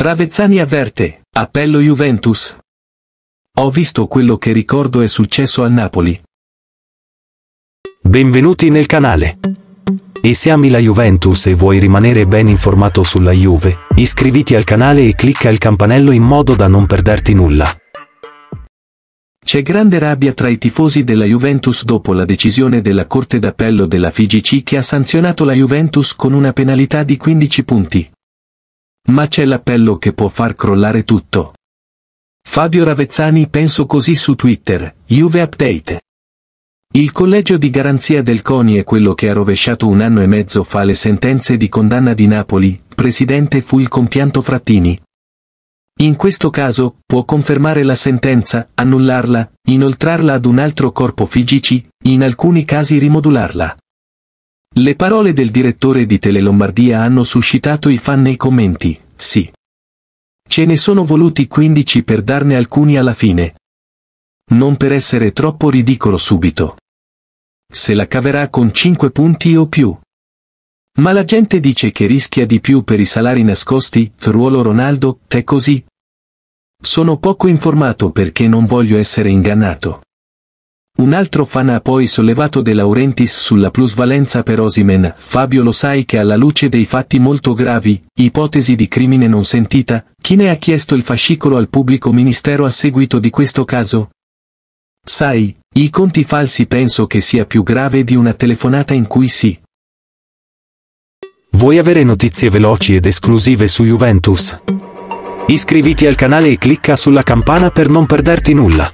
Ravezzani avverte, appello Juventus. Ho visto quello che ricordo è successo a Napoli. Benvenuti nel canale. E se ami la Juventus e vuoi rimanere ben informato sulla Juve, iscriviti al canale e clicca il campanello in modo da non perderti nulla. C'è grande rabbia tra i tifosi della Juventus dopo la decisione della Corte d'Appello della FIGC che ha sanzionato la Juventus con una penalità di 15 punti ma c'è l'appello che può far crollare tutto. Fabio Ravezzani penso così su Twitter, Juve Update. Il collegio di garanzia del CONI è quello che ha rovesciato un anno e mezzo fa le sentenze di condanna di Napoli, presidente fu il compianto Frattini. In questo caso, può confermare la sentenza, annullarla, inoltrarla ad un altro corpo FIGC, in alcuni casi rimodularla. Le parole del direttore di Tele Lombardia hanno suscitato i fan nei commenti, sì. Ce ne sono voluti 15 per darne alcuni alla fine. Non per essere troppo ridicolo subito. Se la caverà con 5 punti o più. Ma la gente dice che rischia di più per i salari nascosti, Fruolo Ronaldo, è così. Sono poco informato perché non voglio essere ingannato. Un altro fan ha poi sollevato De Laurentiis sulla plusvalenza per Osimen, Fabio lo sai che alla luce dei fatti molto gravi, ipotesi di crimine non sentita, chi ne ha chiesto il fascicolo al pubblico ministero a seguito di questo caso? Sai, i conti falsi penso che sia più grave di una telefonata in cui sì. Vuoi avere notizie veloci ed esclusive su Juventus? Iscriviti al canale e clicca sulla campana per non perderti nulla.